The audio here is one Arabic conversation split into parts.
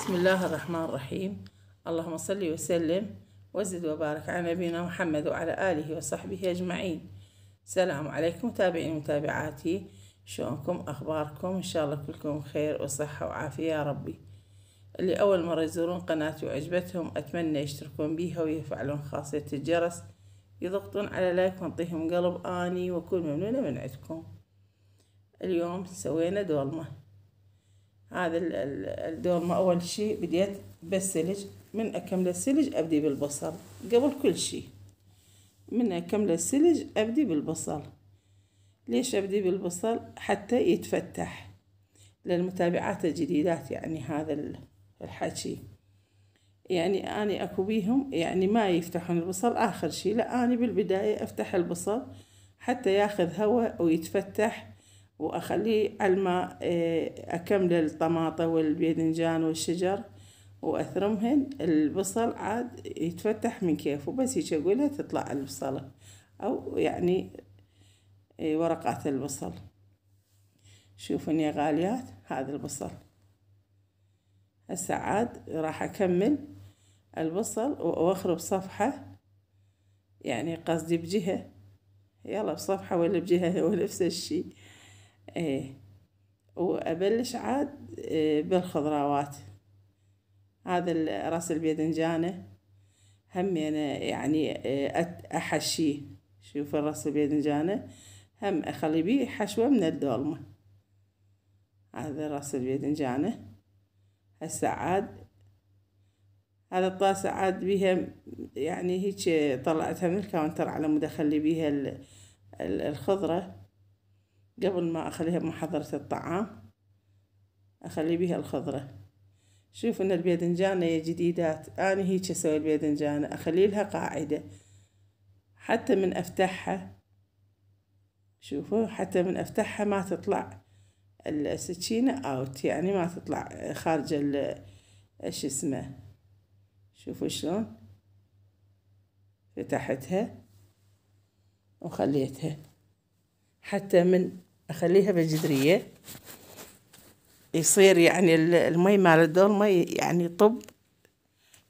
بسم الله الرحمن الرحيم اللهم صل وسلم وزد وبارك على نبينا محمد وعلى آله وصحبه أجمعين السلام عليكم متابعين ومتابعاتي شلونكم أخباركم إن شاء الله كلكم خير وصحة وعافية يا ربي اللي أول مرة يزورون قناتي وعجبتهم أتمنى يشتركون بيها ويفعلون خاصية الجرس يضغطون على لايك ونعطيهم قلب آني وأكون ممنونة من عندكم اليوم سوينا دولمه هذا ما أول شي بديت بالسلج من أكمل السلج أبدي بالبصل قبل كل شي من أكمل السلج أبدي بالبصل ليش أبدي بالبصل حتى يتفتح للمتابعات الجديدات يعني هذا الحكي يعني أني أكو بيهم يعني ما يفتحون البصل آخر شي لا أني بالبداية أفتح البصل حتى ياخذ هواء ويتفتح وأخليه الماء آه، أكمل الطماطة والباذنجان والشجر وأثرمهن البصل عاد يتفتح من كيف بس هيك أقولها تطلع البصلة أو يعني آه، ورقات البصل شوفن يا غاليات هذا البصل هسه عاد راح أكمل البصل وأخرب صفحة يعني قصدي بجهة يلا بصفحة ولا بجهة هو نفس الشيء ايه وأبلش عاد إيه، بالخضراوات هذا راس البيدنجانه هم أنا يعني, يعني، إيه، أحشيه شوف الراس البيدنجانه هم أخلي بيه حشوة من الدولمة هذا راس البيدنجانه هسه عاد هذا الطاسة عاد بيها يعني هيك طلعتها من الكاونتر على مود أخلي بيها الخضرة قبل ما أخليها بمحضرة الطعام أخلي بها الخضرة شوف إن الباذنجانة يا جديدات أنا هيك أسوي الباذنجانة أخلي لها قاعدة حتى من أفتحها شوفوا حتى من أفتحها ما تطلع السكينة أوت يعني ما تطلع خارج إيش اسمه شوفوا شلون فتحتها وخليتها حتى من اخليها بالجدرية يصير يعني المي مال الدولمة يعني يطب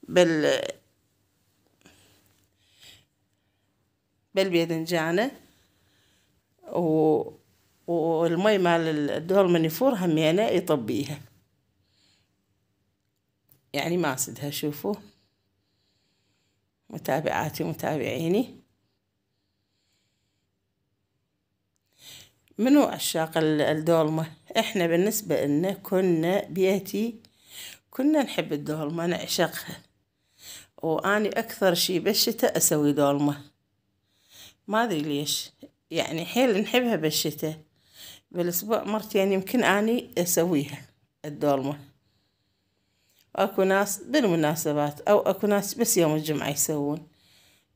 بال بالباذنجانة و... والمي مال الدولمة نفور همينة يطبيها يعني ما اسدها شوفوا متابعاتي ومتابعيني منو عشاق الدولمة احنا بالنسبة لنا كنا بيتي كنا نحب الدولمة نعشقها وأني أكثر شي بالشتاء أسوي دولمة ما أدري ليش يعني حيل نحبها بالشتاء بالأسبوع مرتين يعني يمكن أني أسويها الدولمة وأكو ناس بالمناسبات أو أكو ناس بس يوم الجمعة يسوون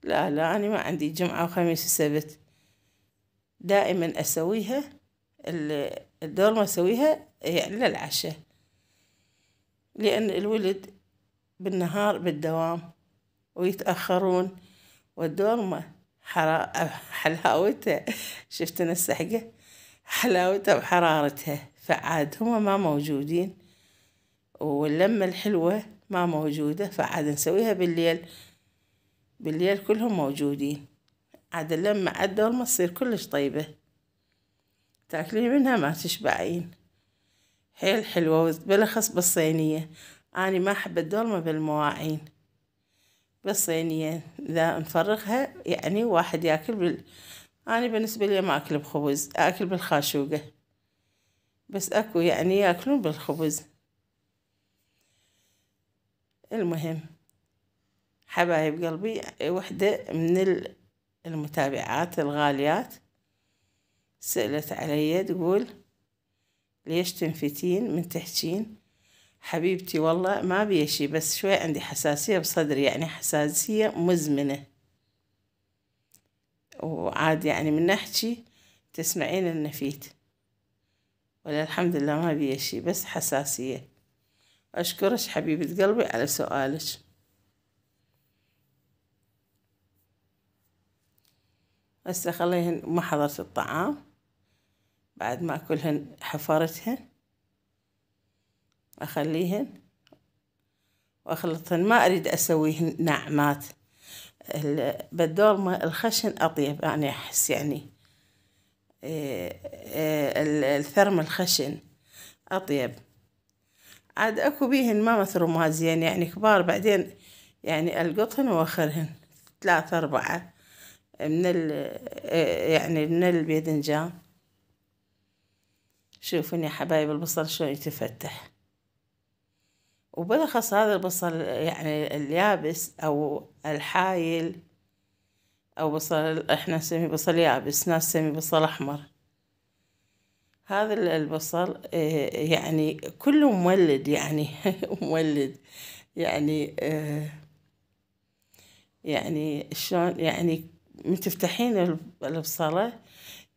لا لا أنا ما عندي جمعة وخميس وسبت دائما أسويها ما أسويها يعني للعشاء لأن الولد بالنهار بالدوام ويتأخرون والدولمة حلاوتها شفت أنا السحقة حلاوتها بحرارتها فعاد هما ما موجودين واللمة الحلوة ما موجودة فعاد نسويها بالليل بالليل كلهم موجودين عاد لما الدورمة تصير كلش طيبة تاكلين منها ما تشبعين حيل حلوة بالأخص بالصينية أني ما أحب الدولمة بالمواعين بالصينية إذا نفرغها يعني واحد ياكل بال... أني بالنسبة لي ما أكل بخبز أكل بالخاشوقة بس أكو يعني ياكلون بالخبز المهم حبايب قلبي وحدة من ال... المتابعات الغاليات سألت علي تقول ليش تنفتين من تحجين حبيبتي والله ما بيشي بس شوي عندي حساسية بصدري يعني حساسية مزمنة وعاد يعني من نحكي تسمعين النفيت ولا الحمد لله ما بيشي بس حساسية أشكرك حبيبة قلبي على سؤالك هسه خليهن ما حضرت الطعام بعد ما أكلهن حفرتهن أخليهن وأخلطهن ما أريد أسويهن ناعمات ما الخشن أطيب أنا يعني أحس يعني إيه، الثرم الخشن أطيب عاد أكو بيهن ما ما زين يعني كبار بعدين يعني ألقطهن وأخرهن ثلاثة أربعة من ال آه، يعني من الباذنجان شوفون يا حبايب البصل شلون يتفتح وبالأخص هذا البصل يعني اليابس أو الحايل أو بصل إحنا نسميه بصل يابس ناس تسميه بصل أحمر هذا البصل آه، يعني كله مولد يعني مولد يعني آه، يعني شلون يعني من تفتحين البصلة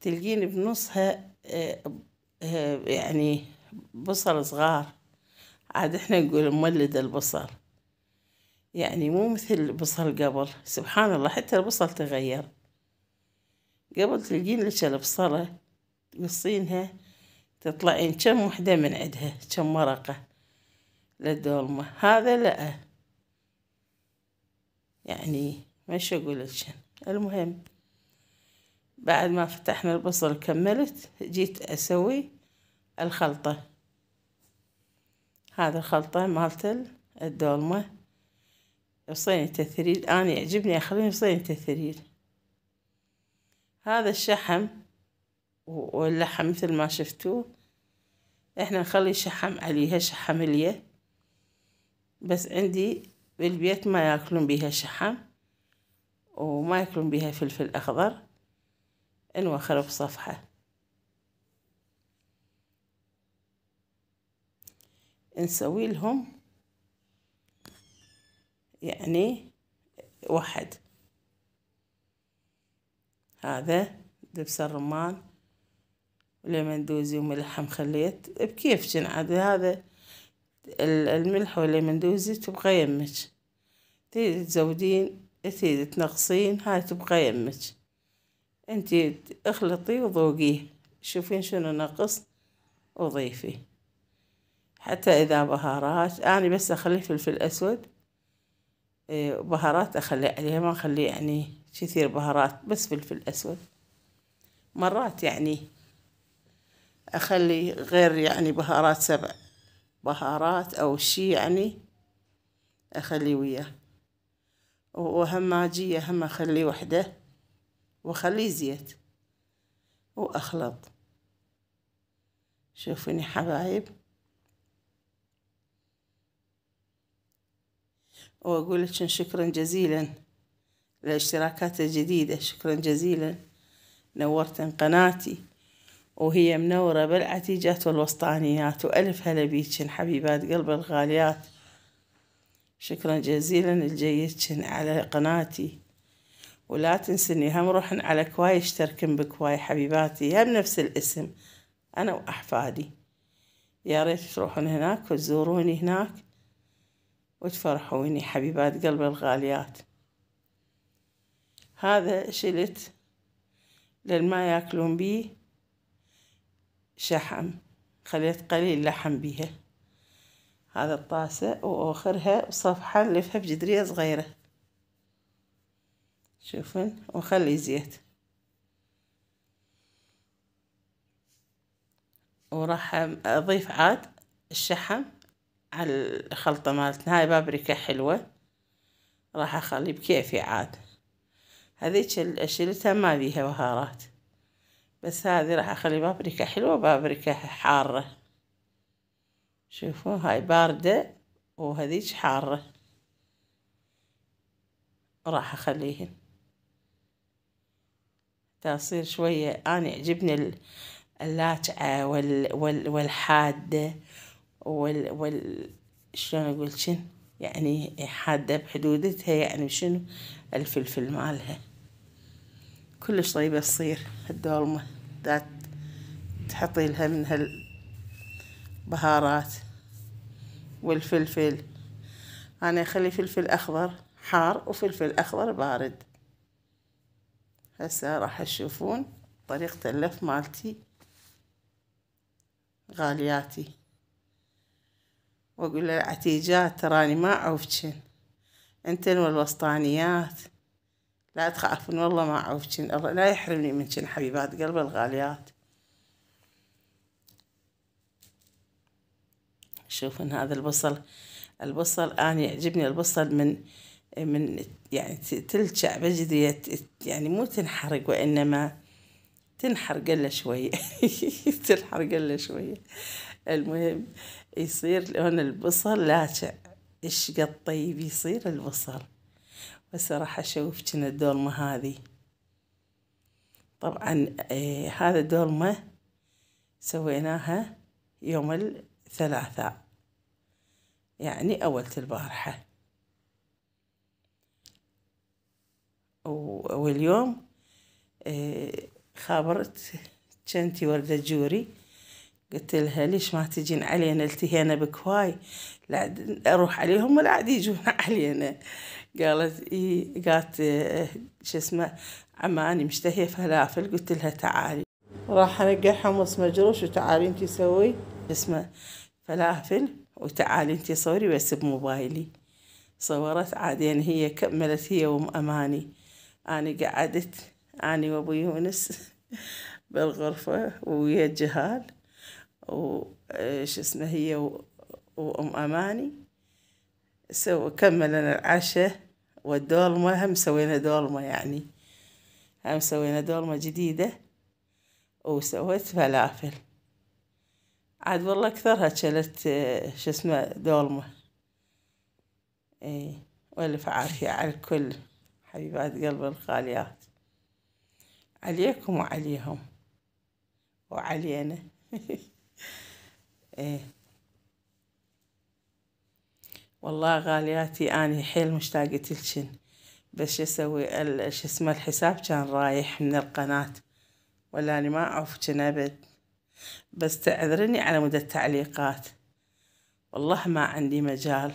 تلقين بنصها آه، آه، يعني بصل صغار عاد احنا نقول مولد البصل يعني مو مثل بصل قبل سبحان الله حتى البصل تغير قبل تلقين لك البصلة تقصينها تطلعين كم وحدة من عندها كم ورقة للدولمة هذا لأ يعني شو أقول شنو المهم بعد ما فتحنا البصل كملت جيت أسوي الخلطة هذا الخلطة مالت الدولمة صينية تثريد أنا يعجبني أخليني صينية تثريد هذا الشحم واللحم مثل ما شفتوه احنا نخلي شحم عليها شحم اليه بس عندي بالبيت ما ياكلون بيها شحم وما يكون بها فلفل أخضر نوخر بصفحة نسوي لهم يعني واحد هذا دبس الرمان وليمندوزي وملح مخليت جن عاد هذا الملح والليمندوزي تبغى يمك تزودين تزيدي تنقصين هاي تبقى يمك انتي اخلطي وذوقيه شوفين شنو نقص وضيفي حتى اذا بهارات انا بس اخلي فلفل اسود إيه، بهارات اخلي عليها ما اخلي يعني كثير بهارات بس فلفل اسود مرات يعني اخلي غير يعني بهارات سبع بهارات او شي يعني اخلي وياه وهم أجي هم أخلي وحده وأخليه زيت وأخلط شوفوني حبايب وأقول لك شكرا جزيلا للاشتراكات الجديدة شكرا جزيلا نورتن قناتي وهي منورة بالعتيجات والوسطانيات وألف هلا بيكن حبيبات قلب الغاليات شكرا جزيلا لجيتشن على قناتي ولا تنسني هم روحن على كواي اشتركن بكواي حبيباتي هم نفس الاسم أنا وأحفادي يا ريت تروحون هناك وتزوروني هناك وتفرحوني حبيبات قلب الغاليات هذا شلت للما ياكلون بيه شحم خليت قليل لحم بيها هذا الطاسة وآخرها وصفحة نلفها بجدرية صغيرة شوفن ونخلي زيت وراح أضيف عاد الشحم على الخلطة مالتنا هاي بابريكا حلوة راح أخلي بكيفي عاد هذيك شلتها ما بيها بهارات بس هذه راح أخلي بابريكا حلوة بابريكا حارة شوفوا هاي باردة وهذيج حارة راح أخليهن تصير شوية أنا يعجبني اللاتعة وال وال والحادة وال وال شلون أقول شن يعني حادة بحدودتها يعني شنو الفلفل مالها كلش طيبة تصير الدولمة ذات تحطي لها من هال بهارات والفلفل أنا أخلي فلفل أخضر حار وفلفل أخضر بارد هسه راح تشوفون طريقة اللف مالتي غالياتي وأقول له عتيجات تراني ما عوفجن انتن والوسطانيات لا تخافن والله ما عوفجن الله لا يحرمني منشن حبيبات قلب الغاليات شوفون هذا البصل البصل أنا يعجبني البصل من من يعني تلشع بجدية يعني مو تنحرق وإنما تنحرق قلة شوية تنحرق قلة شوية المهم يصير لون البصل لاجع إيش قد طيب يصير البصل بس راح أشوف كنا الدولمة هذه طبعا آه هذا دولمة سويناها يوم ثلاثة يعني أولت البارحة واليوم آه، خابرت جنتي وردة جوري قلت لها ليش ما تجين علينا التهينا بكواي لا اروح عليهم ولا عاد يجون علينا قالت اي قالت آه، شو اسمه عماني مشتهيه فلافل قلت لها تعالي راح انقع حمص مجروش وتعالي انتي سوي اسمه فلافل وتعالي انتي صوري بس بموبايلي صورت عادين هي كملت هي وام اماني اني قعدت اني وابو يونس بالغرفة ويا جهال وش اسمه هي وام اماني سو كملنا العشاء والدولمة هم سوينا دولمة يعني هم سوينا دولمة جديدة وسويت فلافل عاد والله اكثرها شلت آه، شو اسمه دولمة اي والف عافية على الكل حبيبات قلب الخاليات عليكم وعليهم وعلينا ايه والله غالياتي اني حيل مشتاقة لكن بس شو اسوي شو اسمه الحساب كان رايح من القناة ولا اني ما اعرف كان ابد بس تعذرني على مدى التعليقات والله ما عندي مجال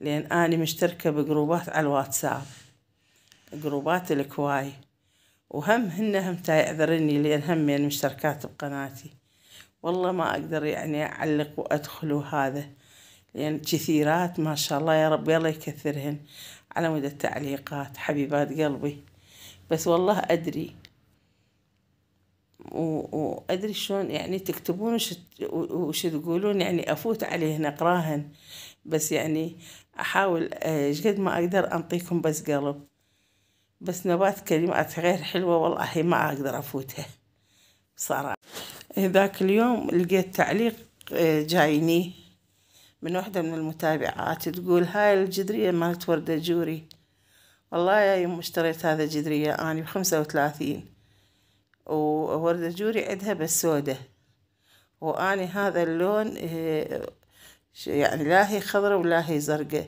لأن أني مشتركة بجروبات على الواتساب جروبات الكواي وهم هن هم تعذرني لأن هم مشتركات بقناتي والله ما أقدر يعني أعلق وأدخل وهذا لأن كثيرات ما شاء الله يا رب يلا يكثرهن على مدى التعليقات حبيبات قلبي بس والله أدري وأدري شلون يعني تكتبون وش, تقولون يعني أفوت عليه نقراهن بس يعني أحاول آه، ايش قد ما أقدر أنطيكم بس قلب بس نبات كلمات غير حلوة والله ما أقدر أفوتها صراحة ذاك اليوم لقيت تعليق آه، جايني من واحدة من المتابعات تقول هاي الجدرية مالت وردة جوري والله يا يوم اشتريت هذا الجدرية أنا بخمسة وثلاثين ووردة جوري عندها بس وأني هذا اللون إيه، يعني لا هي خضرة ولا هي زرقة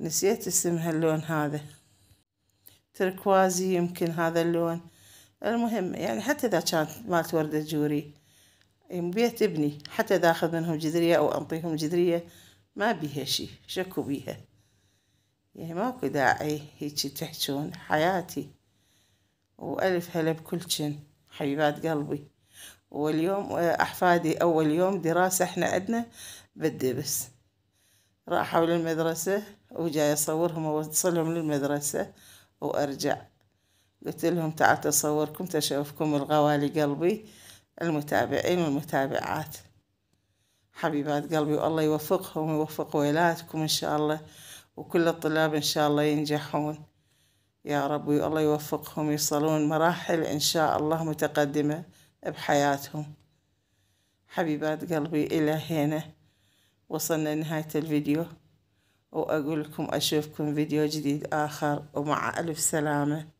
نسيت اسم هاللون هذا تركوازي يمكن هذا اللون المهم يعني حتى إذا كانت مالت وردة جوري بيت ابني حتى إذا أخذ منهم جذرية أو أنطيهم جذرية ما بيها شي شكوا بيها يعني ماكو داعي هيجي تحجون حياتي وألف هلا بكل شن حبيبات قلبي واليوم أحفادي أول يوم دراسة إحنا عدنا بالدبس راحوا للمدرسة وجاي أصورهم وأوصلهم للمدرسة وأرجع قلت لهم تعال أصوركم تشوفكم الغوالي قلبي المتابعين والمتابعات حبيبات قلبي والله يوفقهم ويوفق ويلاتكم إن شاء الله وكل الطلاب إن شاء الله ينجحون يا رب الله يوفقهم يصلون مراحل إن شاء الله متقدمة بحياتهم حبيبات قلبي إلى هنا وصلنا لنهاية الفيديو وأقول لكم أشوفكم فيديو جديد آخر ومع ألف سلامة